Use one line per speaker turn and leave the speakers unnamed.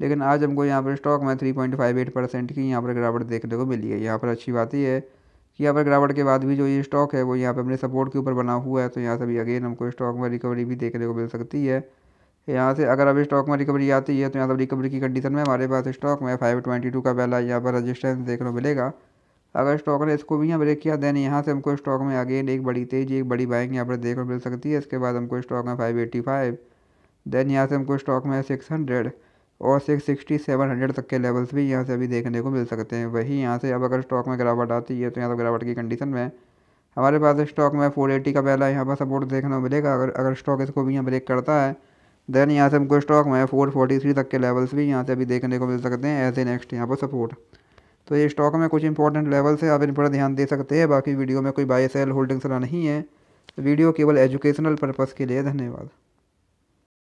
लेकिन आज हमको यहाँ पर स्टॉक में three point five eight percent की यहाँ पर गिरावट देखने को मिली है यहाँ पर अच्छी बात ही है कि यहाँ पर गिरावट के बाद भी जो ये स्टॉक है वो यहाँ पर अपने सपोर्ट के ऊपर बना हुआ है तो यहाँ से भी अगेन हमको स्टॉक में रिकवरी भी देखने को मिल सकती है यहाँ से अगर अभी स्टॉक में रिकवरी आती है तो यहाँ पर रिकवरी की कंडीशन में हमारे पास स्टॉक में फाइव ट्वेंटी टू का पहला यहाँ पर रजिस्टेंस देखने को मिलेगा अगर स्टॉक ने इसको भी यहाँ ब्रेक किया देन यहाँ से हमको स्टॉक में अगेन एक बड़ी तेजी एक बड़ी बाइंग यहाँ पर देखने को मिल सकती है इसके बाद हमको स्टॉक में फाइव एट्टी फाइव देन यहाँ से हमको स्टॉक में सिक्स हंड्रेड और सिक्स सिक्सटी सेवन हंड्रेड तक के लेवल्स भी यहाँ से अभी देखने को मिल सकते हैं वही यहाँ से अब अगर स्टॉक में गिरावट आती है तो यहाँ से तो गिरावट की कंडीशन में हमारे पास स्टॉक में फोर एटी का पहला यहाँ पर सपोर्ट देखने को मिलेगा अगर अगर स्टॉक इसको भी यहाँ ब्रेक करता है देन यहाँ से हमको स्टॉक में फोर फोर्टी थ्री तक के लेवल्स भी यहाँ से अभी देखने को मिल सकते हैं एज ए नेक्स्ट यहाँ पर सपोर्ट तो ये स्टॉक में कुछ इंपॉर्टेंट लेवल्स है आप इन पर ध्यान दे सकते हैं बाकी वीडियो में कोई बाय सेल होल्डिंग्स वाला नहीं है वीडियो केवल एजुकेशनल पर्पज़ के लिए धन्यवाद